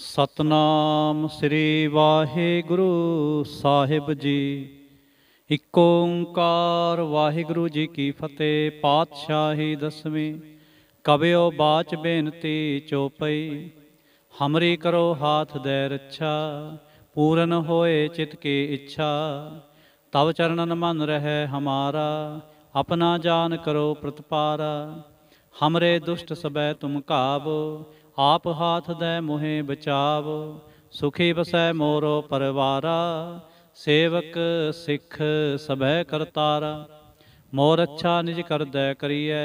ਸਤਨਾਮ ਸ੍ਰੀ ਵਾਹਿਗੁਰੂ ਸਾਹਿਬ ਜੀ ਇਕ ਓੰਕਾਰ ਵਾਹਿਗੁਰੂ ਜੀ ਕੀ ਫਤਿਹ ਪਾਤਸ਼ਾਹੀ ਦਸਵੀਂ ਕਬਿਓ ਬਾਚ ਬੇਨਤੀ ਚੋਪਈ ਹਮਰੀ ਕਰੋ ਹਾਥ ਦੇ ਰੱਛਾ ਪੂਰਨ ਹੋਏ ਚਿਤ ਕੀ ਇੱਛਾ ਤਵ ਚਰਨਨ ਮਨ ਰਹੇ ਹਮਾਰਾ ਆਪਣਾ ਜਾਨ ਕਰੋ ਪ੍ਰਤਪਾਰਾ ਹਮਰੇ ਦੁਸ਼ਟ ਸਬੈ ਤੁਮ ਕਾਬੋ ਆਪ ਹਾਥ ਦੇ ਮੋਹੇ ਬਚਾਵ ਸੁਖੀ ਬਸੈ ਮੋਰੋ ਪਰਵਾਰਾ ਸੇਵਕ ਸਿੱਖ ਸਭੈ ਕਰਤਾਰਾ ਮੋਰ ਅੱਛਾ ਨਿਜ ਕਰਦੈ ਕਰੀਐ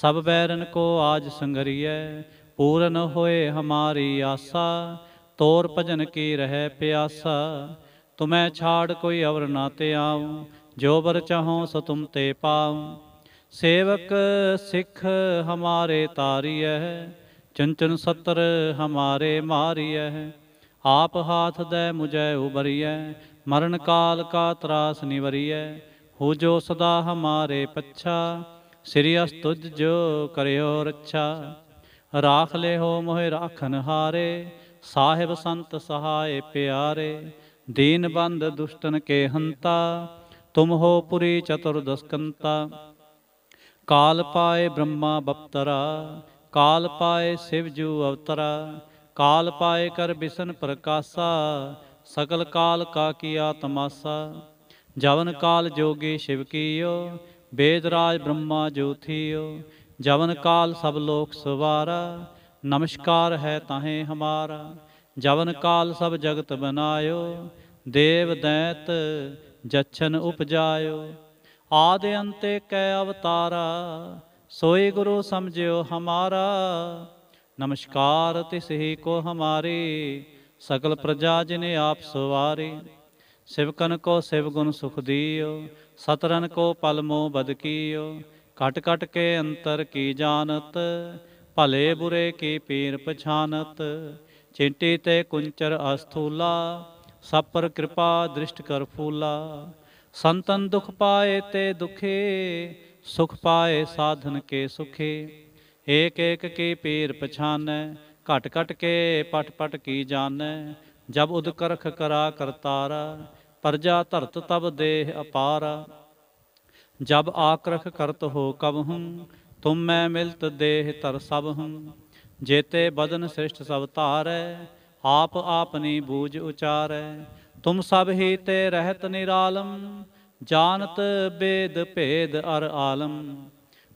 ਸਭ ਬੈਰਨ ਕੋ ਆਜ ਸੰਗਰੀਐ ਪੂਰਨ ਹੋਏ ਹਮਾਰੀ ਆਸਾ ਤੋਰ ਭਜਨ ਕੀ ਰਹਿ ਪਿਆਸਾ ਤੁਮੈ ਛਾੜ ਕੋਈ ਅਵਰ ਨਾ ਤੇ ਆਉ ਜੋ ਬਰ ਚਾਹੋ ਸੋ ਤੁਮ ਤੇ ਪਾਉ ਸੇਵਕ ਸਿੱਖ ਹਮਾਰੇ ਤਾਰੀਐ ਚੰਚਨ ਸਤਰ ਹਮਾਰੇ ਮਾਰੀਐ ਆਪ ਹਾਥ ਦੈ ਮੁਝੈ ਉਬਰੀਐ ਮਰਨ ਕਾਲ ਕਾ ਤਰਾਸ ਨਿਵਰੀਐ ਹੋ ਜੋ ਸਦਾ ਹਮਾਰੇ ਪੱਛਾ ਸ੍ਰੀ ਅਸਤੁਜ ਜੋ ਕਰਿਓ ਰੱਛਾ ਰਾਖ ਲੈ ਹੋ ਮੋਹਿ ਰਾਖਨ ਹਾਰੇ ਸਾਹਿਬ ਸੰਤ ਸਹਾਏ ਪਿਆਰੇ ਦੀਨ ਬੰਦ ਦੁਸ਼ਟਨ ਕੇ ਹੰਤਾ ਤੁਮ ਹੋ ਪੁਰੀ ਚਤੁਰ ਦਸਕੰਤਾ ਕਾਲ ਪਾਏ ਬ੍ਰਹਮਾ ਬਪਤਰਾ ਕਾਲ ਪਾਏ ਸਿਵ ਜੂ ਅਵਤਰਾ ਕਾਲ ਪਾਏ ਕਰ ਬਿਸ਼ਨ ਪ੍ਰਕਾਸ਼ਾ ਸਕਲ ਕਾਲ ਕਾ ਕੀਆ ਤਮਾਸਾ ਜਵਨ ਕਾਲ ਜੋਗੀ ਸ਼ਿਵ ਕੀਓ ਬੇਦਰਾਜ ਬ੍ਰਹਮਾ ਜੋਥੀਓ ਜਵਨ ਕਾਲ ਸਭ ਲੋਕ ਸਵਾਰਾ ਨਮਸਕਾਰ ਹੈ ਤਾਹੇ ਹਮਾਰਾ ਜਵਨ ਕਾਲ ਸਭ ਜਗਤ ਬਨਾਇਓ ਦੇਵ ਦੈਤ ਜਛਨ ਉਪਜਾਇਓ ਆਦ ਅੰਤੇ ਕੈ ਅਵਤਾਰਾ ਸੋਏ ਗੁਰੂ ਸਮਝਿਓ ਹਮਾਰਾ ਨਮਸਕਾਰ तिस ही को हमारे सकल प्रजा जिने आप सवारे ਸਿਵਕਨ ਕੋ ਸਿਵ ਗੁਣ ਸੁਖ ਦੀਓ ਸਤਰਨ ਕੋ ਪਲ ਮੋ ਬਦ ਕੀਓ ਘਟ ਘਟ ਕੇ ਅੰਤਰ ਕੀ ਜਾਣਤ ਭਲੇ ਬੁਰੇ ਕੀ ਪੀਰ ਪਛਾਨਤ ਚਿੰਟੀ ਤੇ ਕੁੰਚਰ ਅਸਥੂਲਾ ਸਭ ਪਰ ਕਿਰਪਾ ਦ੍ਰਿਸ਼ਟ ਕਰ ਫੂਲਾ ਸੰਤਨ ਦੁਖ ਪਾਏ ਤੇ ਦੁਖੇ ਸੁਖ ਪਾਏ ਸਾਧਨ ਕੇ ਸੁਖੇ ਏਕ ਏਕ ਕੀ ਪੀਰ ਪਛਾਨੈ ਘਟ ਘਟ ਕੇ ਪਟ ਪਟ ਕੀ ਜਾਣੈ ਜਬ ਉਦਕਰਖ ਕਰਾ ਕਰਤਾਰ ਪਰਜਾ ਧਰਤ ਤਬ ਦੇਹ ਅਪਾਰ ਜਬ ਆਕਰਖ ਕਰਤ ਹੋ ਕਬਹੂੰ ਤੁਮ ਮੈਂ ਮਿਲਤ ਦੇਹ ਤਰ ਸਭ ਹੂੰ ਜੇਤੇ ਬਦਨ ਸ੍ਰਿਸ਼ਟ ਸਭ ਧਾਰੈ ਆਪ ਆਪਨੀ ਬੂਝ ਉਚਾਰੈ ਤੁਮ ਸਭ ਹੀ ਤੇ ਰਹਿਤ ਨਿਰਾਲਮ ਜਾਨਤ ਬੇਦ ਭੇਦ ਅਰ ਆਲਮ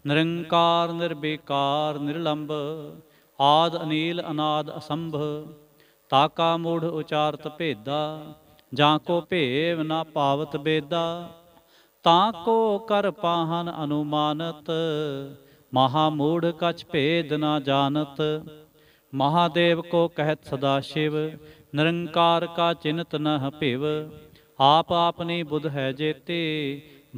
ਨਿਰੰਕਾਰ ਨਿਰਬੇਕਾਰ ਨਿਰਲੰਭ ਆਦ ਅਨੀਲ ਅਨਾਦ ਅਸੰਭ ਤਾਕਾ ਮੂੜ ਉਚਾਰਤ ਭੇਦਾ ਜਾਂ ਕੋ ਭੇਵ ਨਾ ਪਾਵਤ ਬੇਦਾ ਤਾਂ ਕੋ ਕਰ ਪਾਹਨ ਅਨੁਮਾਨਤ ਮਹਾ ਮੂੜ ਕਛ ਭੇਦ ਨਾ ਜਾਣਤ ਮਹਾਦੇਵ ਕੋ ਕਹਿਤ ਸਦਾ ਸ਼ਿਵ ਨਿਰੰਕਾਰ ਕਾ ਚਿੰਤ ਨ ਭਿਵ ਆਪ ਆਪਨੇ ਬੁੱਧ ਹੈ ਜੇਤੇ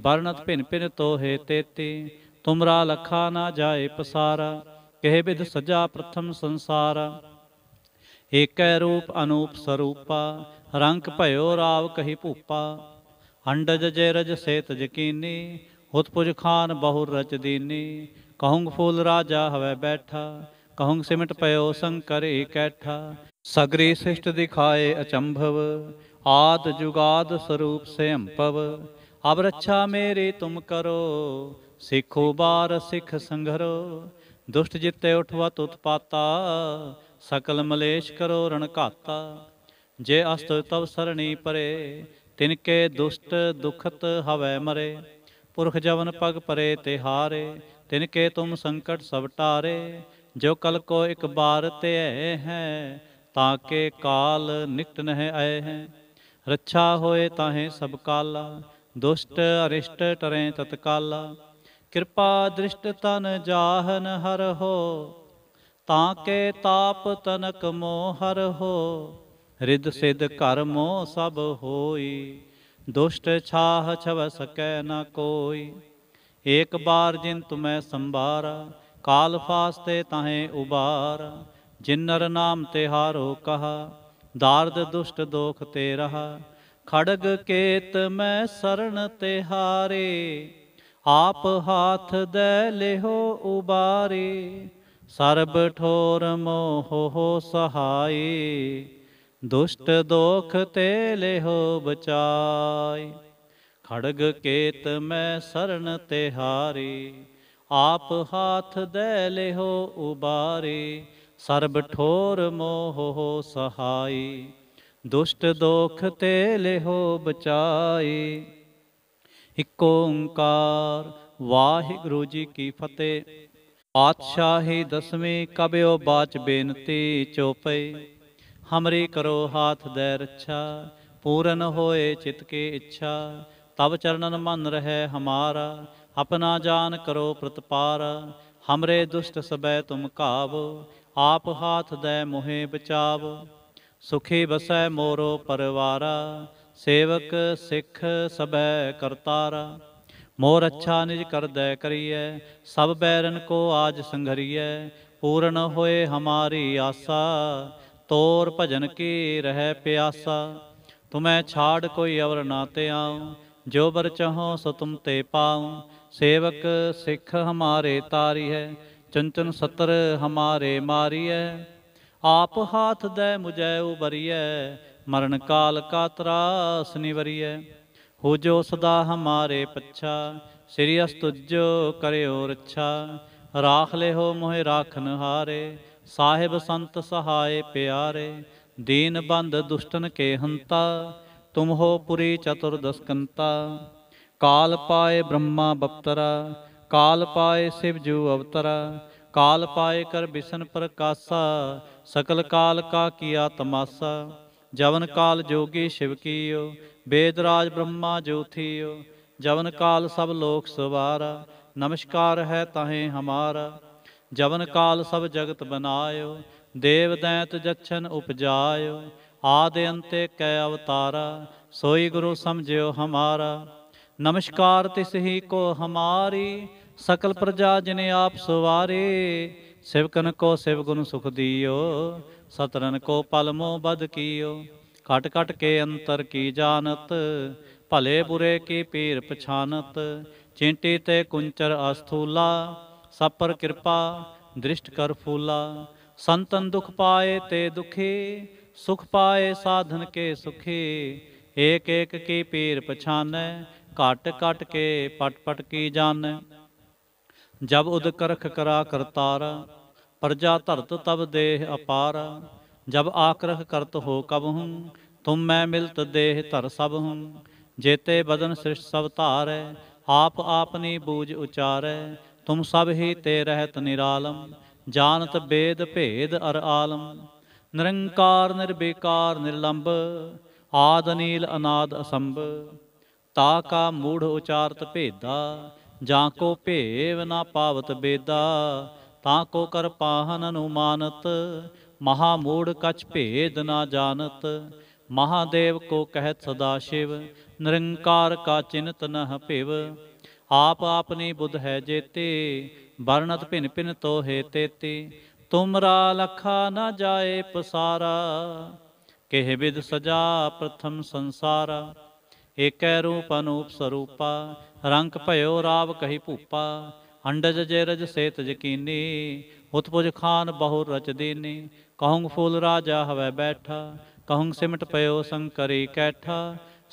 ਵਰਣਤ ਭਿਨ ਭਿਨ ਤੋਹੇ ਤੇਤੇ ਤੁਮਰਾ ਲਖਾ ਨਾ ਜਾਏ ਪਸਾਰਾ ਕਹਿ ਬਿਦ ਸਜਾ ਪ੍ਰਥਮ ਸੰਸਾਰ ਏਕੈ ਰੂਪ ਅਨੂਪ ਸਰੂਪਾ ਰੰਗ ਭਇਓ ਰਾਵ ਕਹੀ ਭੂਪਾ ਅੰਡਜ ਜੇ ਰਜ ਸੇਤ ਜਕੀਨੀ ਉਤਪੁਜ ਖਾਨ ਬਹੁ ਰਚ ਦੀਨੀ ਕਹੂੰ ਫੂਲ ਰਾਜਾ ਹਵੇ ਬੈਠਾ ਕਹੂੰ ਸਿਮਟ ਪਇਓ ਸੰਕਰ ਏਕੈਠਾ ਸਗਰੀ ਸਿਸ਼ਟ ਦਿਖਾਏ ਅਚੰਭਵ ਆਦ ਜੁਗਾਦ ਸਰੂਪ ਸੈਂਭਵ ਅਬ ਰੱਛਾ ਮੇਰੀ ਤੁਮ ਕਰੋ ਸਿੱਖੋ ਬਾਰ ਸਿੱਖ ਸੰਘਰੋ ਦੁਸ਼ਟ ਜਿੱਤੇ ਉਠਵਤ ਉਤਪਾਤਾ ਸਕਲ ਮਲੇਸ਼ ਕਰੋ ਰਣ ਘਾਤਾ ਜੇ ਅਸਤ ਤਵ ਸਰਣੀ ਪਰੇ ਤਿਨ ਕੇ ਦੁਸ਼ਟ ਦੁਖਤ ਹਵੇ ਮਰੇ ਪੁਰਖ ਜਵਨ ਪਗ ਪਰੇ ਤੇ ਹਾਰੇ ਤਿਨ ਕੇ ਤੁਮ ਸੰਕਟ ਸਭ ਟਾਰੇ ਜੋ ਕਲ ਕੋ ਇੱਕ ਬਾਰ ਤੇ ਹੈ ਤਾਂ ਕੇ ਕਾਲ ਨਿਕਟ ਨਹਿ ਆਏ ਹੈ ਰੱਛਾ ਹੋਏ ਤਾਹੇ ਸਭ ਕਾਲਾ ਦੁਸ਼ਟ ਅਰਿਸ਼ਟ ਟਰੇ ਤਤਕਾਲਾ ਕਿਰਪਾ ਦ੍ਰਿਸ਼ਟ ਤਨ ਜਾਹਨ ਹਰ ਹੋ ਤਾਂ ਕੇ ਤਾਪ ਤਨਕ ਮੋਹ ਹਰ ਹੋ ਰਿਦ ਸਿਧ ਕਰਮੋ ਸਭ ਹੋਈ ਦੁਸ਼ਟ ਛਾਹ ਛਵ ਸਕੈ ਨ ਕੋਈ ਏਕ ਬਾਰ ਜਿਨ ਤੁਮੈ ਸੰਭਾਰਾ ਕਾਲ ਫਾਸਤੇ ਤਾਹੇ ਉਬਾਰ ਜਿਨਰ ਨਾਮ ਤੇ ਹਾਰੋ ਕਹਾ ਦਾਰਦ ਦੁਸ਼ਟ ਦੋਖ ਤੇ ਰਹਾ ਖੜਗ ਕੇਤ ਮੈਂ ਸਰਣ ਤੇ ਹਾਰੇ ਆਪ ਹਾਥ ਦੇ ਲਿਹੋ ਉਬਾਰੇ ਸਰਬ ਠੋਰ ਮੋਹ ਹੋ ਸਹਾਈ ਦੁਸ਼ਟ ਦੋਖ ਤੇ ਲਿਹੋ ਬਚਾਈ ਖੜਗ ਕੇਤ ਮੈਂ ਸਰਣ ਤੇ ਹਾਰੇ ਆਪ ਹਾਥ ਦੇ ਲਿਹੋ ਉਬਾਰੇ ਸਰਬ ਠੋਰ ਮੋਹ ਸਹਾਈ ਦੁਸ਼ਟ ਦੋਖ ਤੇ ਲਿਹੋ ਬਚਾਈ ਇਕ ਓੰਕਾਰ ਵਾਹਿਗੁਰੂ ਜੀ ਕੀ ਫਤਿਹ ਪਾਤਸ਼ਾਹੀ ਦਸਵੇਂ ਕਬਿਓ ਬਾਚ ਬੇਨਤੀ ਚੋਪਈ ਹਮਰੀ ਕਰੋ ਹਾਥ ਦੇ ਰੱਛਾ ਪੂਰਨ ਹੋਏ ਚਿਤ ਕੇ ਇੱਛਾ ਤਬ ਚਰਨਨ ਮਨ ਰਹਿ ਹਮਾਰਾ ਆਪਣਾ ਜਾਨ ਕਰੋ ਪ੍ਰਤਪਾਰ ਹਮਰੇ ਦੁਸ਼ਟ ਸਬੈ ਤੁਮ ਘਾਵ ਆਪ ਹਾਥ ਦੈ ਮੋਹੇ ਬਚਾਵ ਸੁਖੀ ਬਸੈ ਮੋਰੋ ਪਰਿਵਾਰਾ ਸੇਵਕ ਸਿੱਖ ਸਬੈ ਕਰਤਾਰਾ ਮੋਰ ਅੱਛਾ ਨਿਜ ਕਰਦੈ ਕਰੀਐ ਸਭ ਬੈਰਨ ਕੋ ਆਜ ਸੰਘਰੀਐ ਪੂਰਨ ਹੋਏ ਹਮਾਰੀ ਆਸਾ ਤੋਰ ਭਜਨ ਕੀ ਰਹਿ ਪਿਆਸਾ ਤੁਮੈ ਛਾੜ ਕੋਈ ਅਵਰ ਨਾ ਤੇ ਆਉ ਜੋ ਬਰ ਚਾਹੋ ਸੋ ਤੁਮ ਤੇ ਪਾਉ ਸੇਵਕ ਸਿੱਖ ਹਮਾਰੇ ਤਾਰੀ ਹੈ ਚੰਚਨ ਸਤਰ ਹਮਾਰੇ ਮਾਰੀ ਹੈ ਆਪ ਹਾਥ ਦੇ ਮੁਝੈ ਉਬਰੀਐ ਮਰਨ ਕਾਲ ਕਾ ਤਰਾਸ ਨਿਵਰੀਐ ਹੋ ਜੋ ਸਦਾ ਹਮਾਰੇ ਪੱਛਾ ਸ੍ਰੀ ਅਸਤੁਜੋ ਕਰਿਓ ਰੱਛਾ ਰਾਖ ਲਿਓ ਮੋਹਿ ਰਾਖਨ ਹਾਰੇ ਸਾਹਿਬ ਸੰਤ ਸਹਾਏ ਪਿਆਰੇ ਦੀਨ ਬੰਦ ਦੁਸ਼ਟਨ ਕੇ ਹੰਤਾ ਤੁਮ ਹੋ ਪੁਰੀ ਚਤੁਰ ਦਸਕੰਤਾ ਕਾਲ ਪਾਏ ਬ੍ਰਹਮਾ ਬਪਤਰਾ ਕਾਲ ਪਾਏ ਸਿਵ ਜੂ ਅਵਤਰਾ ਕਾਲ ਪਾਏ ਕਰ ਬਿਸ਼ਨ ਪ੍ਰਕਾਸ਼ਾ ਸਕਲ ਕਾਲ ਕਾ ਕੀਆ ਤਮਾਸਾ ਜਵਨ ਕਾਲ ਜੋਗੀ ਸ਼ਿਵ ਕੀਓ ਬੇਦਰਾਜ ਬ੍ਰਹਮਾ ਜੋਥੀਓ ਜਵਨ ਕਾਲ ਸਭ ਲੋਕ ਸਵਾਰਾ ਨਮਸਕਾਰ ਹੈ ਤਾਹੇ ਹਮਾਰਾ ਜਵਨ ਕਾਲ ਸਭ ਜਗਤ ਬਨਾਇਓ ਦੇਵ ਦੈਂਤ ਜਛਨ ਉਪਜਾਇਓ ਆਦ ਅੰਤੇ ਕੈ ਅਵਤਾਰਾ ਸੋਈ ਗੁਰੂ ਸਮਝਿਓ ਹਮਾਰਾ ਨਮਸਕਾਰ ਤਿਸਹੀ ਕੋ ਹਮਾਰੀ ਸਕਲ ਪ੍ਰਜਾ ਜਿਨੇ ਆਪ ਸਵਾਰੇ ਸਿਵਕਨ ਕੋ ਸਿਵ ਗੁਣ ਸੁਖ ਦਿਓ ਸਤਰਨ ਕੋ ਪਲਮੋ ਬਦ ਕੀਓ ਘਟ ਘਟ ਕੇ ਅੰਤਰ ਕੀ ਜਾਣਤ ਭਲੇ ਬੁਰੇ ਕੀ ਪੀਰ ਪਛਾਨਤ ਚਿੰਟੀ ਤੇ ਕੁੰਚਰ ਅਸਥੂਲਾ ਸਪਰ ਕਿਰਪਾ ਦ੍ਰਿਸ਼ਟ ਕਰ ਫੂਲਾ ਸੰਤਨ ਦੁਖ ਪਾਏ ਤੇ ਦੁਖੀ ਸੁਖ ਪਾਏ ਸਾਧਨ ਕੇ ਸੁਖੀ ਏਕ ਏਕ ਕੀ ਪੀਰ ਪਛਾਨੈ ਘਟ ਘਟ ਕੇ ਪਟ ਪਟ ਕੀ ਜਾਣ ਜਬ ਉਦ ਕਰਖ ਕਰਾ ਕਰਤਾਰ ਪ੍ਰਜਾ ਧਰਤ ਤਬ ਦੇਹ ਅਪਾਰ ਜਬ ਆਕਰਖ ਕਰਤ ਹੋ ਕਬ ਹੂੰ ਤੁਮ ਮੈਂ ਮਿਲਤ ਦੇਹ ਧਰ ਸਭ ਹੂੰ ਜੇਤੇ ਬਦਨ ਸ੍ਰਿਸ਼ਟ ਸਭ ਧਾਰੈ ਆਪ ਆਪਨੀ ਬੂਝ ਉਚਾਰੈ ਤੁਮ ਸਭ ਹੀ ਤੇ ਰਹਿਤ ਨਿਰਾਲਮ ਜਾਣਤ ਬੇਦ ਭੇਦ ਅਰ ਆਲਮ ਨਿਰੰਕਾਰ ਨਿਰਬੇਕਾਰ ਨਿਰਲੰਭ ਆਦ ਅਨੀਲ ਅਨਾਦ ਅਸੰਭ ਤਾ ਕਾ ਮੂੜ ਉਚਾਰਤ ਭੇਦਾ ਜਾਂ ਕੋ ਭੇਵ ਨਾ ਪਾਵਤ ਬੇਦਾ ਤਾਂ ਕੋ ਕਰ ਪਾਹਨ ਅਨੁਮਾਨਤ ਮਹਾ ਮੂੜ ਕਛ ਭੇਦ ਨਾ ਜਾਣਤ ਮਹਾਦੇਵ ਕੋ ਕਹਿਤ ਸਦਾ ਸ਼ਿਵ ਨਿਰੰਕਾਰ ਕਾ ਚਿੰਤ ਨਹ ਭਿਵ ਆਪ ਆਪਨੇ ਬੁੱਧ ਹੈ ਜੇਤੇ ਵਰਣਤ ਭਿਨ ਭਿਨ ਤੋ ਹੈ ਤੇਤੇ ਤੁਮਰਾ ਲਖਾ ਨਾ ਜਾਏ ਪਸਾਰਾ ਕਹਿ ਵਿਦ ਸਜਾ ਪ੍ਰਥਮ ਸੰਸਾਰਾ ਏਕੈ ਰੂਪ ਅਨੂਪ ਸਰੂਪਾ ਰੰਗ ਭਇਓ ਰਾਵ ਕਹੀ ਭੂਪਾ ਅੰਡਜ ਜੇ ਰਜ ਸੇਤ ਜਕੀਨੀ ਉਤਪੁਜ ਖਾਨ ਬਹੁ ਰਚ ਦੇਨੀ ਕਹੂੰ ਫੂਲ ਰਾਜਾ ਹਵੇ ਬੈਠਾ ਕਹੂੰ ਸਿਮਟ ਪਇਓ ਸੰਕਰੀ ਕੈਠਾ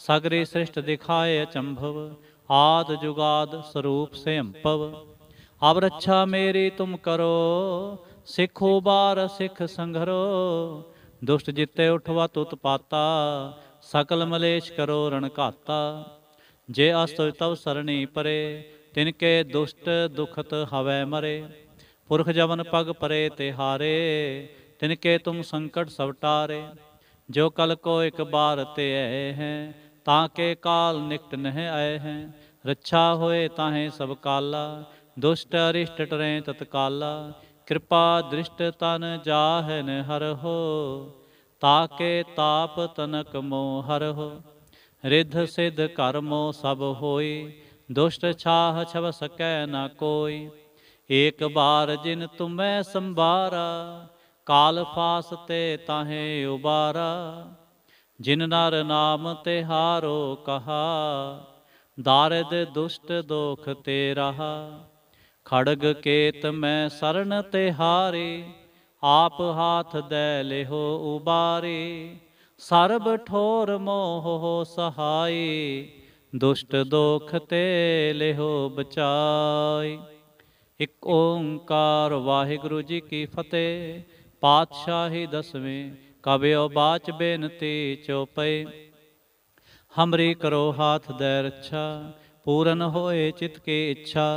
ਸਗਰੇ ਸ੍ਰਿਸ਼ਟ ਦਿਖਾਏ ਅਚੰਭਵ ਆਦ ਜੁਗਾਦ ਸਰੂਪ ਸੇ ਅੰਪਵ ਰੱਛਾ ਮੇਰੀ ਤੁਮ ਕਰੋ ਸਿੱਖੋ ਬਾਰ ਸਿੱਖ ਸੰਘਰੋ ਦੁਸ਼ਟ ਜਿੱਤੇ ਉਠਵਾ ਤੁਤ ਪਾਤਾ ਸਕਲ ਮਲੇਸ਼ ਕਰੋ ਰਣ ਘਾਤਾ ਜੇ ਅਸਤਿ ਤਵ ਸਰਣੀ ਪਰੇ ਤਿਨ ਕੇ ਦੁਸ਼ਟ ਦੁਖਤ ਹਵੇ ਮਰੇ ਪੁਰਖ ਜਵਨ ਪਗ ਪਰੇ ਤੇ ਹਾਰੇ ਤਿਨ ਕੇ ਤੁਮ ਸੰਕਟ ਸਭ ਟਾਰੇ ਜੋ ਕਲ ਕੋ ਇਕ ਬਾਰ ਤੇ ਆਏ ਹੈ ਤਾਂ ਕੇ ਕਾਲ ਨਿਕਟ ਨਹਿ ਆਏ ਹੈ ਰੱਛਾ ਹੋਏ ਤਾਹੇ ਸਭ ਕਾਲਾ ਦੁਸ਼ਟ ਅਰਿਸ਼ਟ ਟਰੇ ਤਤਕਾਲਾ ਕਿਰਪਾ ਦ੍ਰਿਸ਼ਟ ਤਨ ਜਾਹਨ ਹਰ ਹੋ ਤਾਕੇ ਤਾਪ ਤਨਕ ਮੋ ਹਰਹੁ ਰਿੱਧ ਸਿਧ ਕਰਮੋ ਸਭ ਹੋਈ ਦੁਸ਼ਟ ਛਾਹ ਛਵ ਸਕੈ ਨ ਕੋਈ ਏਕ ਬਾਰ ਜਿਨ ਤੁਮੈ ਸੰਭਾਰਾ ਕਾਲ ਫਾਸ ਤੇ ਤਾਹੇ ਉਬਾਰਾ ਜਿਨ ਨਰ ਨਾਮ ਤੇ ਹਾਰੋ ਕਹਾ ਦਾਰਦ ਦੁਸ਼ਟ ਦੋਖ ਤੇ ਰਹਾ ਖੜਗ ਕੇਤ ਮੈਂ ਸਰਨ ਤੇ ਹਾਰੇ ਆਪ ਹਾਥ ਦੇ ਲਿਹੋ ਉਬਾਰੇ ਸਰਬ ਠੋਰ ਮੋਹ ਸਹਾਈ ਦੁਸ਼ਟ ਦੋਖ ਤੇ ਲਿਹੋ ਬਚਾਈ ਇਕ ਓੰਕਾਰ ਵਾਹਿਗੁਰੂ ਜੀ ਕੀ ਫਤਿਹ ਪਾਤਸ਼ਾਹੀ ਦਸਵੇਂ ਕਬਿਓ ਬਾਚ ਬੇਨਤੀ ਚੋਪਈ ਹਮਰੀ ਕਰੋ ਹਾਥ ਦੇ ਰੱਛਾ ਪੂਰਨ ਹੋਏ ਚਿਤ ਕੇ ਇੱਛਾ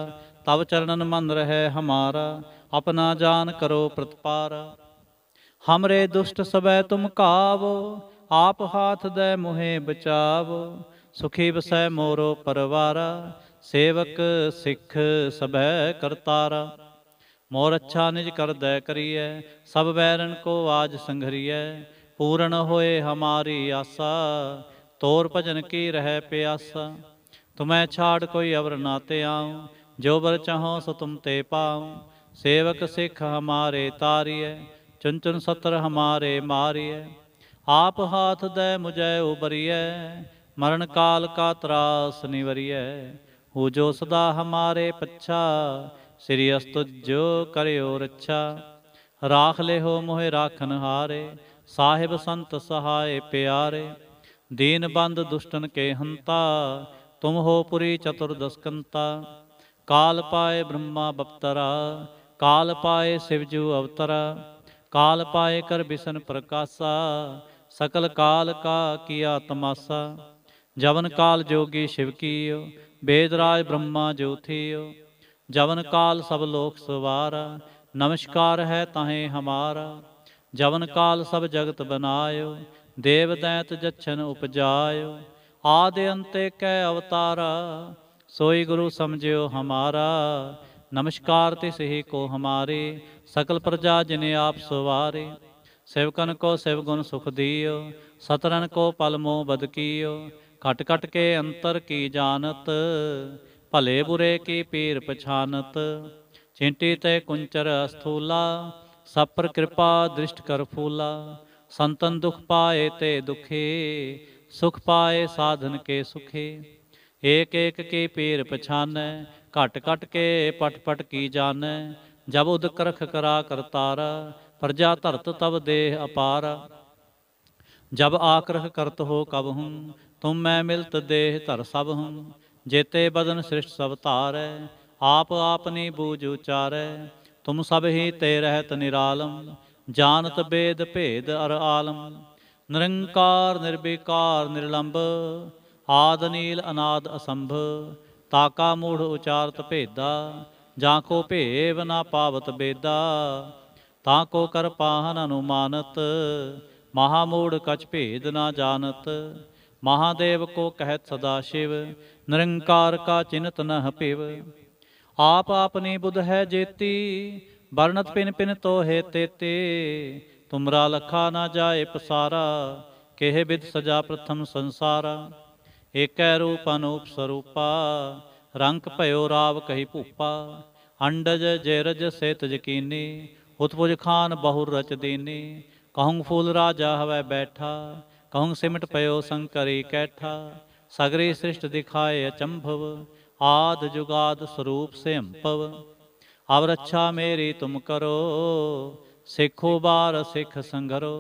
ਤਵ ਚਰਨਨ ਮੰਨ ਰਹਿ ਹਮਾਰਾ ਆਪਣਾ ਜਾਨ ਕਰੋ ਪ੍ਰਤਪਾਰ ਹਮਰੇ ਦੁਸ਼ਟ ਸਬੈ ਤੁਮ ਕਾਵ ਆਪ ਹਾਥ ਦੇ ਮੁਹੇ ਬਚਾਵ ਸੁਖੀ ਬਸੈ ਮੋਰੋ ਪਰਵਾਰਾ ਸੇਵਕ ਸਿੱਖ ਸਬੈ ਕਰਤਾਰਾ ਮੋਰ ਅੱਛਾ ਨਿਜ ਕਰਦੈ ਕਰੀਐ ਸਭ ਬੈਰਨ ਕੋ ਆਜ ਸੰਘਰੀਐ ਪੂਰਨ ਹੋਏ ਹਮਾਰੀ ਆਸਾ ਤੋਰ ਭਜਨ ਕੀ ਰਹਿ ਪਿਆਸਾ ਤੁਮੈ ਛਾੜ ਕੋਈ ਅਵਰ ਨਾਤੇ ਆਉ ਜੋ ਬਰ ਚਾਹੋ ਸੋ ਤੁਮ ਤੇ ਪਾਉ ਸੇਵਕ ਸਿੱਖ ਹਮਾਰੇ ਤਾਰੀਐ ਚੰਚਨ ਸਤਰ ਹਮਾਰੇ ਮਾਰੀਐ ਆਪ ਹਾਥ ਦੇ ਮੁਝੈ ਉਬਰੀਐ ਮਰਨ ਕਾਲ ਕਾ ਤਰਾਸ ਨਿਵਰੀਐ ਹੋ ਜੋ ਸਦਾ ਹਮਾਰੇ ਪੱਛਾ ਸ੍ਰੀ ਜੋ ਕਰਿਓ ਰੱਛਾ ਰਾਖ ਲੇਹੋ ਮੋਹਿ ਰਾਖਨ ਹਾਰੇ ਸਾਹਿਬ ਸੰਤ ਸਹਾਏ ਪਿਆਰੇ ਦੀਨ ਬੰਦ ਦੁਸ਼ਟਨ ਕੇ ਹੰਤਾ ਤੁਮ ਹੋ ਪੁਰੀ ਚਤੁਰਦਸਕੰਤਾ ਕਾਲ ਪਾਏ ਬ੍ਰਹਮਾ ਬਪਤਰਾ ਕਾਲ ਪਾਏ ਸਿਵਜੂ ਅਵਤਰਾ ਕਾਲ ਪਾਏ ਕਰ ਬਿਸ਼ਨ ਪ੍ਰਕਾਸ਼ਾ ਸਕਲ ਕਾਲ ਕਾ ਕੀਆ ਤਮਾਸਾ ਜਵਨ ਕਾਲ ਜੋਗੀ ਸ਼ਿਵ ਕੀਓ ਬੇਦਰਾਜ ਬ੍ਰਹਮਾ ਜੋਥੀਓ ਜਵਨ ਕਾਲ ਸਭ ਲੋਕ ਸਵਾਰਾ ਨਮਸਕਾਰ ਹੈ ਤਾਹੇ ਹਮਾਰਾ ਜਵਨ ਕਾਲ ਸਭ ਜਗਤ ਬਨਾਇਓ ਦੇਵ ਦੈਤ ਜਛਨ ਉਪਜਾਇਓ ਆਦਿ ਅੰਤੇ ਕੈ ਅਵਤਾਰਾ ਸੋਈ ਗੁਰੂ ਸਮਝਿਓ ਹਮਾਰਾ ਨਮਸਕਾਰ ਤੇ ਸਹੀ ਕੋ ਹਮਾਰੇ ਸਕਲ ਪ੍ਰਜਾ ਜਿਨੇ ਆਪ ਸਵਾਰੇ ਸੇਵਕਨ ਕੋ ਸੇਵ ਗੁਣ ਸੁਖ ਦਿਓ ਸਤਰਨ ਕੋ ਪਲਮੋ ਬਦਕੀਓ ਘਟ ਘਟ ਕੇ ਅੰਤਰ ਕੀ ਜਾਣਤ ਭਲੇ ਬੁਰੇ ਕੀ ਪੀਰ ਪਛਾਨਤ ਚਿੰਟੀ ਤੇ ਕੁੰਚਰ ਅਸਥੂਲਾ ਸਭ ਪਰ ਕਿਰਪਾ ਦ੍ਰਿਸ਼ਟ ਕਰ ਫੂਲਾ ਸੰਤਨ ਦੁਖ ਪਾਏ ਤੇ ਦੁਖੇ ਸੁਖ ਪਾਏ ਸਾਧਨ ਕੇ ਸੁਖੇ ਏਕ ਏਕ ਕੇ ਪੇਰ ਪਛਾਨੈ ਘਟ ਘਟ ਕੇ ਪਟ ਪਟ ਕੀ ਜਾਣੈ ਜਬ ਉਦਕਰਖ ਕਰਾ ਕਰਤਾਰ ਪ੍ਰਜਾ ਧਰਤ ਤਬ ਦੇਹ ਅਪਾਰ ਜਬ ਆਕਰਖ ਕਰਤ ਹੋ ਕਬ ਹੂੰ ਤੁਮ ਮੈਂ ਮਿਲਤ ਦੇਹ ਧਰ ਸਭ ਹੂੰ ਜੇਤੇ ਬਦਨ ਸ੍ਰਿਸ਼ਟ ਸਭ ਧਾਰੈ ਆਪ ਆਪਨੀ ਬੂਝ ਉਚਾਰੈ ਤੁਮ ਸਭ ਹੀ ਤੇ ਰਹਿਤ ਨਿਰਾਲਮ ਜਾਣਤ ਬੇਦ ਭੇਦ ਅਰ ਆਲਮ ਨਿਰੰਕਾਰ ਨਿਰਬਿਕਾਰ ਨਿਰਲੰਭ ਆਦ ਨੀਲ ਅਨਾਦ ਅਸੰਭ ਤਾਕਾ ਮੂੜ ਉਚਾਰਤ ਭੇਦਾ ਜਾਂ ਕੋ ਭੇਵ ਨਾ ਪਾਵਤ ਬੇਦਾ ਤਾਂ ਕੋ ਕਰ ਪਾਹਨ ਅਨੁਮਾਨਤ ਮਹਾ ਮੂੜ ਕਛ ਭੇਦ ਨਾ ਜਾਣਤ ਮਹਾਦੇਵ ਕੋ ਕਹਿਤ ਸਦਾ ਸ਼ਿਵ ਨਿਰੰਕਾਰ ਕਾ ਚਿੰਤ ਨਹ ਪਿਵ ਆਪ ਆਪਨੇ ਬੁਧ ਹੈ ਜੇਤੀ ਵਰਣਤ ਪਿਨ ਪਿਨ ਤੋਹੇ ਤੇਤੇ ਤੁਮਰਾ ਲਖਾ ਨਾ ਜਾਏ ਪਸਾਰਾ ਕਹਿ ਬਿਦ ਸਜਾ ਪ੍ਰਥਮ ਸੰਸਾਰਾ ਏਕੈ ਰੂਪ ਅਨੂਪ ਸਰੂਪਾ ਰੰਗ ਭਇਓ ਰਾਵ ਕਹੀ ਭੂਪਾ ਅੰਡਜ ਜੇਰਜ ਸੇਤ ਜਕੀਨੀ ਉਤਪੁਜ ਖਾਨ ਬਹੁ ਰਚ ਦੀਨੀ ਕਹਉਂ ਫੂਲ ਰਾਜਾ ਹਵੈ ਬੈਠਾ ਕਹਉਂ ਸਿਮਟ ਪਇਓ ਸੰਕਰੀ ਕੈਠਾ ਸਗਰੀ ਸ੍ਰਿਸ਼ਟ ਦਿਖਾਏ ਅਚੰਭਵ ਆਦ ਜੁਗਾਦ ਸਰੂਪ ਸੇ ਹੰਪਵ ਆਵ ਰੱਛਾ ਮੇਰੀ ਤੁਮ ਕਰੋ ਸਿੱਖੋ ਬਾਰ ਸਿੱਖ ਸੰਗਰੋ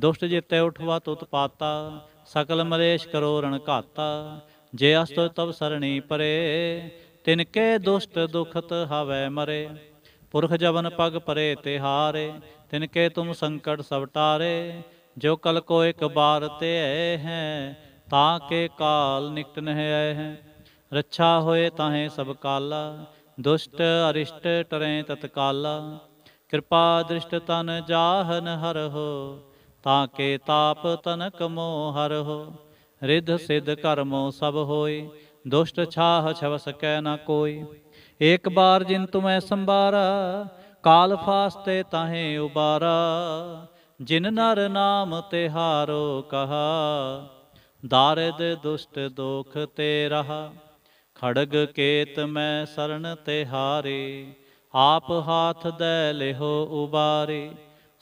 ਦੁਸ਼ਟ ਜਿਤੇ ਉਠਵਾ ਤੁਤ ਪਾਤਾ ਸਕਲ ਮਲੇਸ਼ ਕਰੋ ਰਣ ਘਾਤਾ ਜੇ ਅਸਤ ਤਵ ਸਰਣੀ ਪਰੇ ਤਿਨ ਕੇ ਦੁਸ਼ਟ ਦੁਖਤ ਹਵੈ ਮਰੇ ਪੁਰਖ ਜਵਨ ਪਗ ਪਰੇ ਤੇ ਹਾਰੇ ਤਿਨ ਕੇ ਤੁਮ ਸੰਕਟ ਸਭ ਟਾਰੇ ਜੋ ਕਲ ਕੋ ਇੱਕ ਬਾਰ ਤੇ ਹੈ ਹੈ ਤਾਂ ਕੇ ਕਾਲ ਨਿਕਟ ਨਹਿ ਆਏ ਹੈ ਰੱਛਾ ਹੋਏ ਤਾਹੇ ਸਭ ਕਾਲਾ ਦੁਸ਼ਟ ਅਰਿਸ਼ਟ ਟਰੇ ਤਤਕਾਲਾ ਕਿਰਪਾ ਦ੍ਰਿਸ਼ਟ ਤਨ ਜਾਹਨ ਹਰ ਹੋ ਤਾਂ ਕੇ ਤਾਪ ਤਨਕ ਮੋਹ ਹਰਹੁ ਰਿਧ ਸਿਧ ਕਰਮੋ ਸਭ ਹੋਏ ਦੁਸ਼ਟ ਛਾਹ ਛਵਸ ਕੈ ਨਾ ਕੋਈ ਏਕ ਬਾਰ ਜਿਨ ਤੁਮੈ ਸੰਬਾਰਾ ਕਾਲ ਫਾਸਤੇ ਤਾਹੇ ਉਬਾਰਾ ਜਿਨ ਨਰ ਨਾਮ ਤੇ ਹਾਰੋ ਕਹਾ ਦਾਰਿਦ ਦੁਸ਼ਟ ਦੋਖ ਤੇ ਰਹਾ ਖੜਗ ਕੇਤ ਮੈਂ ਸਰਣ ਤੇ ਹਾਰੇ ਆਪ ਹਾਥ ਦੈ ਲਿਹੋ ਉਬਾਰੇ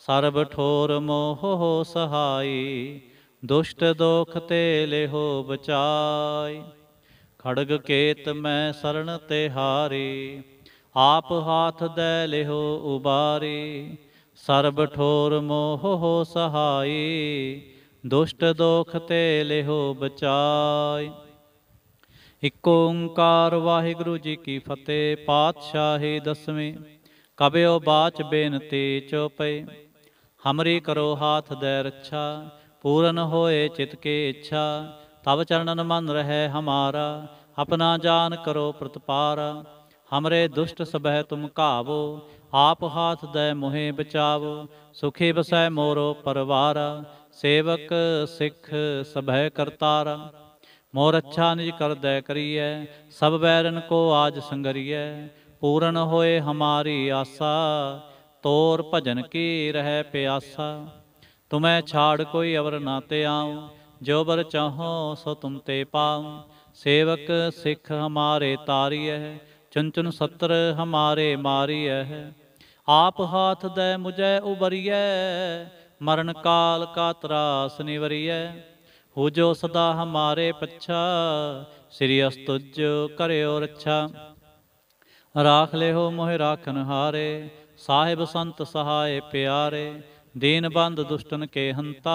ਸਰਬ ਠੋਰ ਮੋਹ ਸਹਾਈ ਦੁਸ਼ਟ ਦੋਖ ਤੇ ਲਿਹੋ ਬਚਾਈ ਖੜਗ ਕੇਤ ਮੈਂ ਸਰਣ ਤੇ ਹਾਰੀ ਆਪ ਹਾਥ ਦੇ ਲਿਹੋ ਉਬਾਰੀ ਸਰਬ ਠੋਰ ਮੋਹ ਸਹਾਈ ਦੁਸ਼ਟ ਦੋਖ ਤੇ ਲਿਹੋ ਬਚਾਈ ਇਕ ਓੰਕਾਰ ਵਾਹਿਗੁਰੂ ਜੀ ਕੀ ਫਤਿਹ ਪਾਤਸ਼ਾਹੀ ਦਸਵੇਂ ਕਬਿਓ ਬਾਚ ਬੇਨਤੀ ਚੋਪਈ ਹਮਰੇ ਕਰੋ ਹਾਥ ਦੇ ਰੱਛਾ ਪੂਰਨ ਹੋਏ ਚਿਤ ਕੇ ਇੱਛਾ ਤਵ ਚਰਨਨ ਮਨ ਰਹੇ ਹਮਾਰਾ ਆਪਣਾ ਜਾਨ ਕਰੋ ਪ੍ਰਤਪਾਰ ਹਮਰੇ ਦੁਸ਼ਟ ਸਭੈ ਤੁਮ ਘਾਵੋ ਆਪ ਹਾਥ ਦੇ ਮੋਹਿ ਬਚਾਵੋ ਸੁਖੇ ਬਸੈ ਮੋਰੋ ਪਰਵਾਰ ਸੇਵਕ ਸਿੱਖ ਸਭੈ ਕਰਤਾਰ ਮੋਰ ਅੱਛਾ ਨਿਜ ਕਰਦੈ ਕਰੀਐ ਸਭ ਬੈਰਨ ਕੋ ਆਜ ਸੰਗਰੀਐ ਪੂਰਨ ਹੋਏ ਹਮਾਰੀ ਆਸਾ ਤੋਰ ਭਜਨ ਕੀ ਰਹਿ ਪਿਆਸਾ ਤੁਮੈ ਛਾੜ ਕੋਈ ਅਵਰ ਨਾ ਤੇ ਆਉ ਜੋ ਬਰ ਚਾਹੋ ਸੋ ਤੁਮ ਤੇ ਪਾਉ ਸੇਵਕ ਸਿੱਖ ਹਮਾਰੇ ਤਾਰੀਐ ਚੁਨ ਚੁਨ ਸਤਰ ਹਮਾਰੇ ਮਾਰੀਐ ਆਪ ਹਾਥ ਦੈ ਮੁਝੈ ਉਬਰੀਐ ਮਰਨ ਕਾਲ ਕਾ ਤਰਾਸ ਨਿਵਰੀਐ ਹੋ ਜੋ ਸਦਾ ਹਮਾਰੇ ਪਛਾ ਸ੍ਰੀ ਅਸਤੁਜ ਕਰਿਓ ਰੱਛਾ ਰਾਖ ਹੋ ਮੋਹਿ ਰਾਖਨ ਹਾਰੇ ਸਾਹਿਬ ਸੰਤ ਸਹਾਏ ਪਿਆਰੇ ਦੀਨ ਬੰਦ ਦੁਸ਼ਟਨ ਕੇ ਹੰਤਾ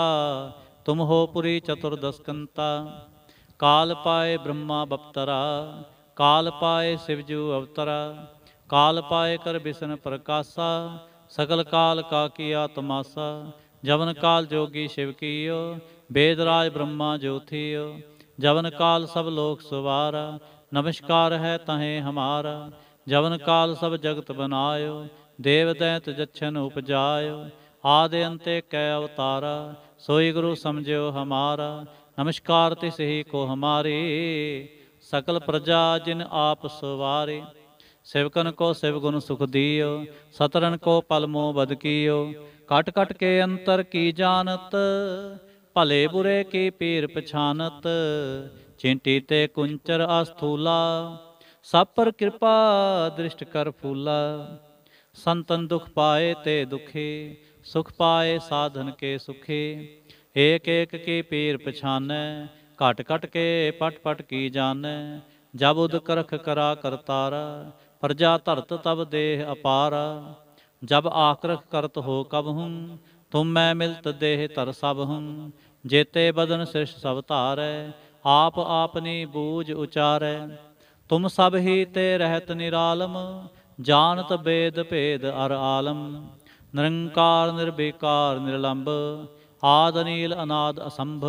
ਤੁਮ ਹੋ ਪੁਰੀ ਚਤੁਰਦਸਕੰਤਾ ਕਾਲ ਪਾਏ ਬ੍ਰਹਮਾ ਬਪਤਰਾ ਕਾਲ ਪਾਏ ਸਿਵਜੂ ਅਵਤਰਾ ਕਾਲ ਪਾਏ ਕਰ ਬਿਸ਼ਨ ਪ੍ਰਕਾਸ਼ਾ ਸਕਲ ਕਾਲ ਕਾ ਕੀਆ ਤਮਾਸਾ ਜਵਨ ਕਾਲ ਜੋਗੀ ਸ਼ਿਵ ਕੀਓ ਬੇਦਰਾਜ ਬ੍ਰਹਮਾ ਜੋਥੀਓ ਜਵਨ ਕਾਲ ਸਭ ਲੋਕ ਸੁਵਾਰਾ ਨਮਸਕਾਰ ਹੈ ਤਹੇ ਹਮਾਰਾ ਜਵਨ ਕਾਲ ਸਭ ਜਗਤ ਬਨਾਇਓ ਦੇਵ ਦੈਤ ਜਛਨ ਉਪਜਾਇਓ ਆਦਿ ਅੰਤੇ ਕੈ ਅਵਤਾਰਾ ਸੋਈ ਗੁਰੂ ਸਮਝਿਓ ਹਮਾਰਾ ਨਮਸਕਾਰ ਤਿਸ ਹੀ ਕੋ ਹਮਾਰੇ ਸਕਲ ਪ੍ਰਜਾ ਜਿਨ ਆਪ ਸਵਾਰੇ ਸੇਵਕਨ ਕੋ ਸੇਵ ਗੁਣ ਸੁਖ ਦੀਓ ਸਤਰਨ ਕੋ ਪਲਮੋ ਬਦ ਕੀਓ ਕਟ ਕਟ ਕੇ ਅੰਤਰ ਕੀ ਜਾਣਤ ਭਲੇ ਬੁਰੇ ਕੀ ਪੀਰ ਪਛਾਨਤ ਚਿੰਟੀ ਤੇ ਕੁੰਚਰ ਅਸਥੂਲਾ ਸਭ ਪਰ ਕਿਰਪਾ ਦ੍ਰਿਸ਼ਟ ਕਰ ਫੂਲਾ ਸੰਤਨ ਦੁਖ ਪਾਏ ਤੇ ਦੁਖੇ ਸੁਖ ਪਾਏ ਸਾਧਨ ਕੇ ਸੁਖੇ ਏਕ ਏਕ ਕੀ ਪੀਰ ਪਛਾਨੈ ਘਟ ਘਟ ਕੇ ਪਟ ਪਟ ਕੀ ਜਾਣੈ ਜਬ ਉਦ ਕਰਖ ਕਰਾ ਕਰਤਾਰ ਪ੍ਰਜਾ ਧਰਤ ਤਬ ਦੇਹ ਅਪਾਰ ਜਬ ਆਕਰਖ ਕਰਤ ਹੋ ਕਬ ਹੂੰ ਤੁਮ ਮੈਂ ਮਿਲਤ ਦੇਹ ਧਰ ਸਭ ਹੂੰ ਜੇਤੇ ਬਦਨ ਸਿਰਸ਼ ਸਭ ਧਾਰੈ ਆਪ ਆਪਨੀ ਬੂਝ ਉਚਾਰੈ ਤੁਮ ਸਭ ਹੀ ਤੇ ਰਹਿਤ ਨਿਰਾਲਮ ਜਾਣਤ ਬੇਦ ਭੇਦ ਅਰ ਆਲਮ ਨਿਰੰਕਾਰ ਨਿਰਬੇਕਾਰ ਨਿਰਲੰਭ ਆਦ ਅਨੀਲ ਅਨਾਦ ਅਸੰਭ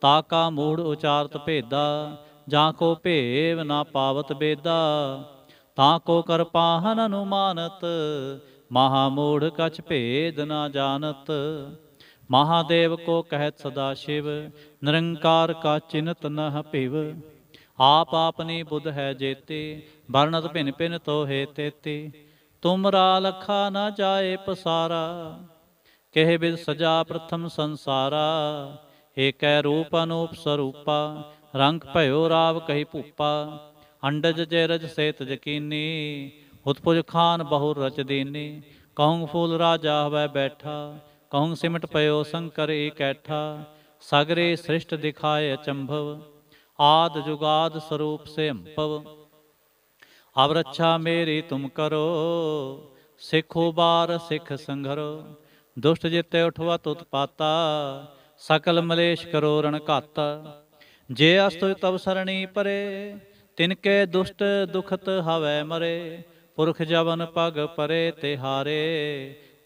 ਤਾਕਾ ਮੂੜ ਉਚਾਰਤ ਭੇਦਾ ਜਾਂ ਕੋ ਭੇਵ ਨਾ ਪਾਵਤ ਬੇਦਾ ਤਾਂ ਕੋ ਕਰ ਅਨੁਮਾਨਤ ਮਹਾ ਮੂੜ ਕਛ ਭੇਦ ਨਾ ਜਾਣਤ ਮਹਾਦੇਵ ਕੋ ਕਹਿਤ ਸਦਾ ਸ਼ਿਵ ਨਿਰੰਕਾਰ ਕਾ ਚਿੰਤ ਨਹ ਭਿਵ आप आपने बुद्ध है जेते वर्णत भिन्न भिन्न तो हे तेते तुमरा लखा न जाए पसारा केह बिद सजा प्रथम संसारा हे कह रूप अनूप स्वरूपा रंग भयो राव कही भूपा अंडज जेरज सेत जकीनी उत्पुज खान बहु रच दीनी कहुंग फूल राजा वह बैठा कहुंग सिमट पयो शंकर एक कैठा सगरे सृष्ट दिखाए अचंभव ਆਦ ਜੁਗਾਦ ਸਰੂਪ से अंपव अब रक्षा मेरी तुम करो सिखो बार सिख संघरो ਦੁਸ਼ਟ ਜਿਤੇ ਉਠਵਤ ਪਾਤਾ ਸਕਲ ਮਲੇਸ਼ ਕਰੋ ਰਣ ਘਾਤ ਜੇ ਅਸਤੁ ਤਬ ਸਰਣੀ ਪਰੇ ਤਿਨ ਕੇ ਦੁਸ਼ਟ ਦੁਖਤ ਹਵੈ ਮਰੇ ਪੁਰਖ ਜਵਨ ਪਗ ਪਰੇ ਤੇ ਹਾਰੇ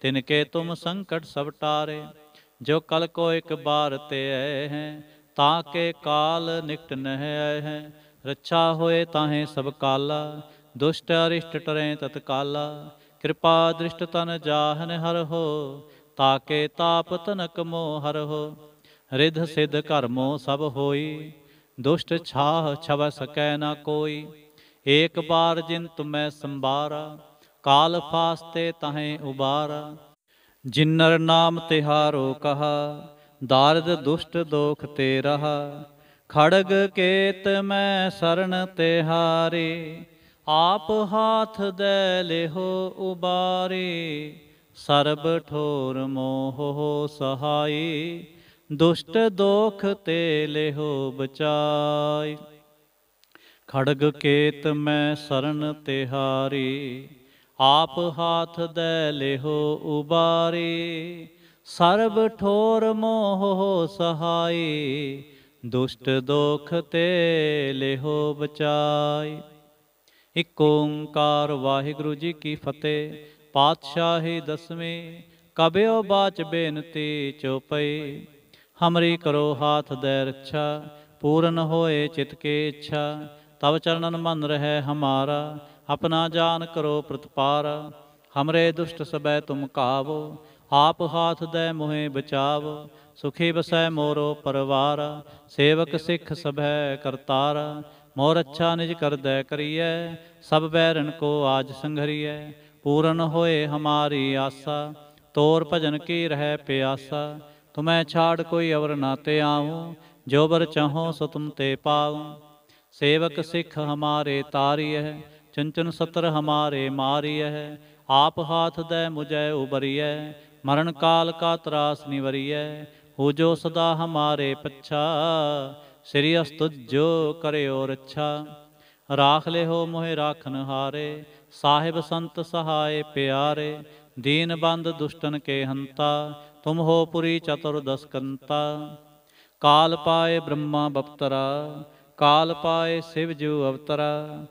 ਤਿਨ ਕੇ ਤੁਮ ਸੰਕਟ ਸਭ ਟਾਰੇ ਜੋ ਕਲ ਕੋ ਇੱਕ ਬਾਰ ਤੇ ਐ ਹੈ ਤਾਂ ਕੇ ਕਾਲ ਨਿਕਟ ਨਹਿ ਆਏ ਹੈ ਰੱਛਾ ਹੋਏ ਤਾਹੇ ਸਭ ਕਾਲਾ ਦੁਸ਼ਟ ਅਰਿਸ਼ਟ ਟਰੇ ਤਤ ਕਾਲਾ ਕਿਰਪਾ ਦ੍ਰਿਸ਼ਟ ਤਨ ਜਾਹਨ ਹਰ ਹੋ ਤਾਕੇ ਤਾਪ ਤਨਕ ਮੋ ਹਰ ਹੋ ਰਿਧ ਸਿਧ ਕਰਮੋ ਸਭ ਹੋਈ ਦੁਸ਼ਟ ਛਾਹ ਛਵ ਸਕੈ ਨਾ ਕੋਈ ਏਕ ਬਾਰ ਜਿਨ ਤੁਮੈ ਸੰਬਾਰਾ ਕਾਲ ਫਾਸਤੇ ਤਾਹੇ ਉਬਾਰਾ ਜਿਨਰ ਨਾਮ ਤਿਹਾਰੋ ਕਹਾ ਦਾਰਦ ਦੁਸ਼ਟ ਦੋਖ ਤੇ ਰਹਾ ਖੜਗ ਕੇਤ ਮੈਂ ਸਰਣ ਤੇ ਹਾਰੇ ਆਪ ਹਾਥ ਦੇ ਲਿਹੋ ਉਬਾਰੇ ਸਰਬ ਠੋਰ ਮੋਹ ਸਹਾਈ ਦੁਸ਼ਟ ਦੋਖ ਤੇ ਲਿਹੋ ਬਚਾਈ ਖੜਗ ਕੇਤ ਮੈਂ ਸਰਣ ਤੇ ਹਾਰੇ ਆਪ ਹਾਥ ਦੇ ਲਿਹੋ ਉਬਾਰੇ ਸਰਬ ਠੋਰ ਮੋਹ ਸਹਾਈ ਦੁਸ਼ਟ ਦੋਖ ਤੇ ਲਿਹੋ ਬਚਾਈ ਇਕ ਓੰਕਾਰ ਵਾਹਿਗੁਰੂ ਜੀ ਕੀ ਫਤਿਹ ਪਾਤਸ਼ਾਹੀ ਦਸਵੇਂ ਕਬਿਓ ਬਾਚ ਬੇਨਤੀ ਚੋਪਈ ਹਮਰੀ ਕਰੋ ਹਾਥ ਦੇ ਰਖਾ ਪੂਰਨ ਹੋਏ ਚਿਤ ਕੇ ਇੱਛਾ ਤਵ ਚਰਨਨ ਮਨ ਰਹਿ ਹਮਾਰਾ ਆਪਣਾ ਜਾਨ ਕਰੋ ਪ੍ਰਤਪਾਰ ਹਮਰੇ ਦੁਸ਼ਟ ਸਬੈ ਤੁਮ ਕਾਵੋ ਆਪ ਹਾਥ ਦੇ ਮੋਹੇ ਬਚਾਵ ਸੁਖੇ ਬਸੈ ਮੋਰੋ ਪਰਵਾਰ ਸੇਵਕ ਸਿੱਖ ਸਭੈ ਕਰਤਾਰ ਮੋਰ ਅੱਛਾ ਨਿਜ ਕਰਦੈ ਕਰੀਐ ਸਭ ਬੈਰਨ ਕੋ ਆਜ ਸੰਘਰੀਐ ਪੂਰਨ ਹੋਏ ਹਮਾਰੀ ਆਸਾ ਤੋਰ ਭਜਨ ਕੀ ਰਹਿ ਪਿਆਸਾ ਤੁਮੈ ਛਾੜ ਕੋਈ ਅਵਰ ਨਾ ਤੇ ਆਉ ਜੋ ਬਰ ਚਾਹੋ ਸੋ ਤੁਮ ਤੇ ਪਾਉ ਸੇਵਕ ਸਿੱਖ ਹਮਾਰੇ ਤਾਰੀਐ ਚੰਚਨ ਸਤਰ ਹਮਾਰੇ ਮਾਰੀਐ ਆਪ ਹਾਥ ਦੇ ਮੁਝੈ ਉਬਰੀਐ ਮਰਨ ਕਾਲ ਕਾ ਤਰਾਸ ਨਿਵਰੀਐ ਹੋ ਜੋ ਸਦਾ ਹਮਾਰੇ ਪਛਾ ਸ੍ਰੀ ਅਸਤੁਜੋ ਕਰਿਓ ਰੱਛਾ ਰਾਖ ਲੈ ਹੋ ਮੋਹਿ ਰਾਖਨ ਹਾਰੇ ਸਾਹਿਬ ਸੰਤ ਸਹਾਏ ਪਿਆਰੇ ਦੀਨ ਬੰਦ ਦੁਸ਼ਟਨ ਕੇ ਹੰਤਾ ਤੁਮ ਹੋ ਪੁਰੀ ਚਤੁਰ ਦਸਕੰਤਾ ਕਾਲ ਪਾਏ ਬ੍ਰਹਮਾ ਬਪਤਰਾ ਕਾਲ ਪਾਏ ਸਿਵ ਜੂ ਅਵਤਰਾ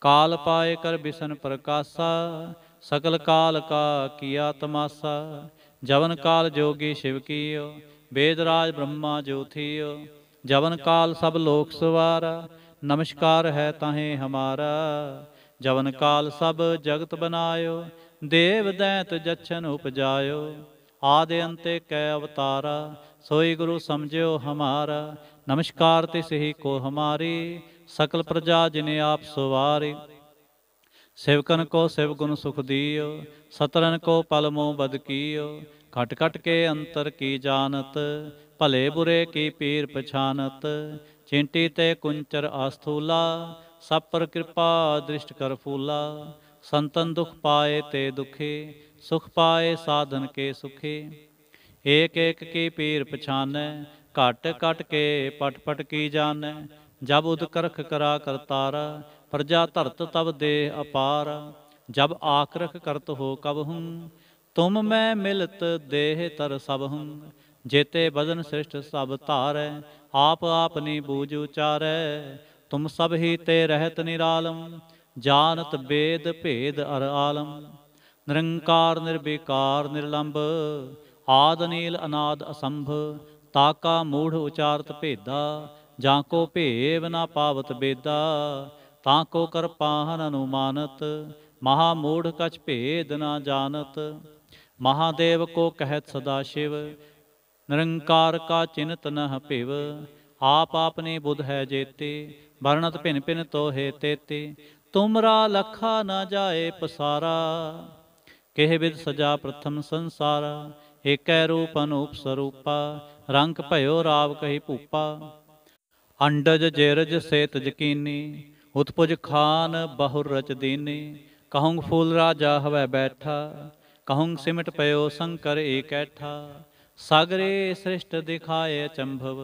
ਕਾਲ ਪਾਏ ਕਰ ਬਿਸ਼ਨ ਪ੍ਰਕਾਸ਼ਾ ਸਕਲ ਕਾਲ ਕਾ ਕੀਆ ਤਮਾਸਾ ਜਵਨ ਕਾਲ ਜੋਗੀ ਸ਼ਿਵ ਕੀਓ ਵੇਦਰਾਜ ਬ੍ਰਹਮਾ ਜੋਥੀਓ ਜਵਨ ਕਾਲ ਸਭ ਲੋਕ ਸਵਾਰਾ ਨਮਸਕਾਰ ਹੈ ਤਾਹੇ ਹਮਾਰਾ ਜਵਨ ਕਾਲ ਸਭ ਜਗਤ ਬਨਾਇਓ ਦੇਵ ਦੈਂਤ ਜਛਨ ਉਪਜਾਇਓ ਆਦਿ ਅੰਤੇ ਕੈ ਅਵਤਾਰਾ ਸੋਈ ਗੁਰੂ ਸਮਝਿਓ ਹਮਾਰਾ ਨਮਸਕਾਰ ਤਿਸਹੀ ਕੋ ਹਮਾਰੀ ਸਕਲ ਪ੍ਰਜਾ ਜਿਨੇ ਆਪ ਸੁਵਾਰੀ ਸੇਵਕਨ ਕੋ ਸੇਵ ਗੁਣ ਸੁਖ ਦੀਓ ਸਤਰਨ ਕੋ ਪਲ ਮੋ ਬਦ ਕੀਓ ਘਟ ਘਟ ਕੇ ਅੰਤਰ ਕੀ ਜਾਣਤ ਭਲੇ ਬੁਰੇ ਕੀ ਪੀਰ ਪਛਾਨਤ ਚਿੰਟੀ ਤੇ ਕੁੰਚਰ ਆਸਥੂਲਾ ਸਭ ਪਰ ਕਿਰਪਾ ਦ੍ਰਿਸ਼ਟ ਕਰ ਫੂਲਾ ਸੰਤਨ ਦੁਖ ਪਾਏ ਤੇ ਦੁਖੇ ਸੁਖ ਪਾਏ ਸਾਧਨ ਕੇ ਸੁਖੇ ਏਕ ਏਕ ਕੀ ਪੀਰ ਪਛਾਨੈ ਘਟ ਘਟ ਕੇ ਪਟ ਪਟ ਕੀ ਜਾਣੈ ਜਬ ਉਦ ਕਰਖ ਕਰਾ ਕਰਤਾਰਾ ਪ੍ਰਜਾ ਧਰਤ ਤਬ ਦੇ ਅਪਾਰ ਜਬ ਆਕਰਖ ਕਰਤ ਹੋ ਕਬ ਹੂੰ ਤੁਮ ਮੈਂ ਮਿਲਤ ਦੇਹ ਤਰ ਸਭ ਹੂੰ ਜੇਤੇ ਬਦਨ ਸ੍ਰਿਸ਼ਟ ਸਭ ਧਾਰੈ ਆਪ ਆਪਨੀ ਬੂਜ ਉਚਾਰੈ ਤੁਮ ਸਭ ਹੀ ਤੇ ਰਹਿਤ ਨਿਰਾਲਮ ਜਾਨਤ ਬੇਦ ਭੇਦ ਅਰ ਆਲਮ ਨਿਰੰਕਾਰ ਨਿਰਬਿਕਾਰ ਨਿਰਲੰਭ ਆਦ ਨੀਲ ਅਨਾਦ ਅਸੰਭ ਤਾਕਾ ਮੂੜ ਉਚਾਰਤ ਭੇਦਾ ਜਾਂ ਕੋ ਭੇਵ ਨਾ ਪਾਵਤ ਬੇਦਾ ਤਾਂ ਕੋ ਕਰ ਪਾਹਨ ਅਨੁਮਾਨਤ ਮਹਾ ਮੂੜ ਕਛ ਭੇਦ ਨਾ ਜਾਣਤ ਮਹਾਦੇਵ ਕੋ ਕਹਿਤ ਸਦਾ ਸ਼ਿਵ ਨਿਰੰਕਾਰ ਕਾ ਚਿੰਤ ਨਹ ਭਿਵ ਆਪ ਆਪਨੇ ਬੁਧ ਹੈ ਜੇਤੇ ਵਰਣਤ ਭਿਨ ਭਿਨ ਤੋਹੇ ਤੇਤੇ ਤੁਮਰਾ ਲਖਾ ਨਾ ਜਾਏ ਪਸਾਰਾ ਕਹਿ ਵਿਦ ਸਜਾ ਪ੍ਰਥਮ ਸੰਸਾਰ ਏਕੈ ਰੂਪ ਅਨੂਪ ਸਰੂਪਾ ਰੰਗ ਭਇਓ ਰਾਵ ਕਹੀ ਭੂਪਾ ਅੰਡਜ ਜੇਰਜ ਸੇਤ ਜਕੀਨੀ ਉਤਪੁਜ ਖਾਨ ਬਹੁਰ ਰਚ ਦੇਨੇ ਕਹੂੰ ਫੂਲ ਰਾਜਾ ਹਵੈ ਬੈਠਾ ਕਹੂੰ ਸਿਮਟ ਪਇਓ ਸੰਕਰ ਏਕੈਠਾ ਸਾਗਰੇ ਸ੍ਰਿਸ਼ਟ ਦਿਖਾਏ ਚੰਭਵ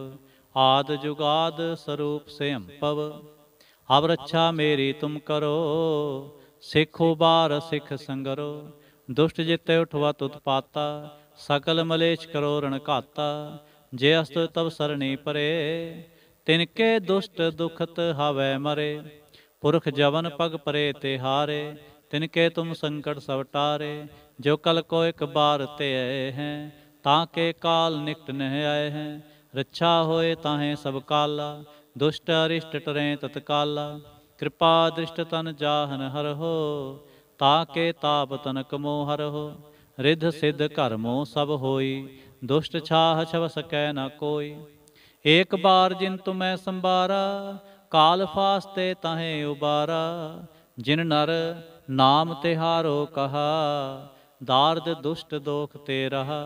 ਆਦ ਜੁਗਾਦ ਸਰੂਪ ਸੇ ਅੰਪਵ ਹਵ ਰੱਛਾ ਮੇਰੀ ਤੁਮ ਕਰੋ ਸਿੱਖੋ ਬਾਰ ਸਿੱਖ ਸੰਗਰੋ ਦੁਸ਼ਟ ਜਿਤੇ ਉਠਵਾ ਤੁਤ ਪਾਤਾ ਸਕਲ ਮਲੇਛ ਕਰੋ ਰਣ ਘਾਤਾ ਜੇ ਅਸਤ ਤਬ ਸਰਣੀ ਪਰੇ ਤਿਨ ਕੇ ਦੁਸ਼ਟ ਦੁਖਤ ਹਵੈ ਮਰੇ ਪੁਰਖ ਜਵਨ ਪਗ ਪਰੇ ਤੇ ਹਾਰੇ ਤਿਨ ਕੇ ਤੁਮ ਸੰਕਟ ਸਭ ਟਾਰੇ ਜੋ ਕਲ ਕੋ ਇੱਕ ਬਾਰ ਤੇ ਆਏ ਹੈ ਤਾਂ ਕੇ ਕਾਲ ਨਿਕਟ ਨਹਿ ਆਏ ਹੈ ਰੱਛਾ ਹੋਏ ਤਾਹੇ ਸਭ ਕਾਲਾ ਦੁਸ਼ਟ ਅਰਿਸ਼ਟ ਟਰੇ ਤਤਕਾਲਾ ਕਿਰਪਾ ਦ੍ਰਿਸ਼ਟ ਤਨ ਜਾਹਨ ਹਰ ਹੋ ਤਾਂ ਕੇ ਤਾਪ ਤਨ ਕਮੋ ਹਰ ਹੋ ਰਿਧ ਸਿਧ ਕਰਮੋ ਸਭ ਹੋਈ ਦੁਸ਼ਟ ਛਾਹ ਛਵ ਸਕੈ ਨਾ ਕੋਈ ਏਕ ਬਾਰ ਜਿਨ ਤੁਮੈ ਸੰਬਾਰਾ ਕਾਲ ਫਾਸਤੇ ਤਹੇ ਉਬਾਰਾ ਜਿਨ ਨਰ ਨਾਮ ਤਿਹਾਰੋ ਕਹਾ ਦਾਰਦ ਦੁਸ਼ਟ ਦੋਖ ਤੇ ਰਹਾ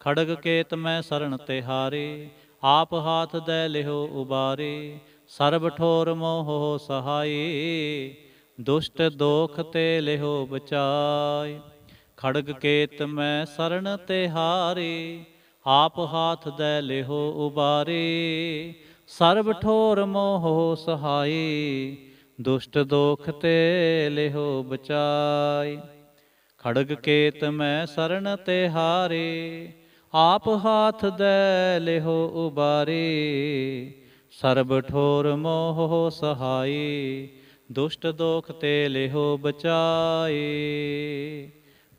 ਖੜਗ ਕੇਤ ਮੈਂ ਸਰਣ ਤਿਹਾਰੇ ਆਪ ਹਾਥ ਦੇ ਲਿਹੋ ਉਬਾਰੇ ਸਰਬ ਠੋਰ ਮੋਹ ਸਹਾਈ ਦੁਸ਼ਟ ਦੋਖ ਤੇ ਲਿਹੋ ਬਚਾਈ ਖੜਗ ਕੇਤ ਮੈਂ ਸਰਣ ਤਿਹਾਰੇ ਆਪ ਹਾਥ ਦੇ ਲਿਹੋ ਉਬਾਰੇ ਸਰਬ ਠੋਰ ਮੋਹ ਸਹਾਈ ਦੁਸ਼ਟ ਦੋਖ ਤੇ ਲਿਹੋ ਬਚਾਈ ਖੜਗ ਕੇਤ ਮੈਂ ਸਰਣ ਤੇ ਹਾਰੇ ਆਪ ਹਾਥ ਦੇ ਲਿਹੋ ਉਬਾਰੇ ਸਰਬ ਠੋਰ ਮੋਹ ਸਹਾਈ ਦੁਸ਼ਟ ਦੋਖ ਤੇ ਲਿਹੋ ਬਚਾਈ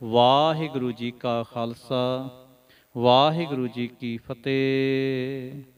ਵਾਹਿਗੁਰੂ ਜੀ ਕਾ ਖਾਲਸਾ ਵਾਹਿਗੁਰੂ ਜੀ ਕੀ ਫਤਿਹ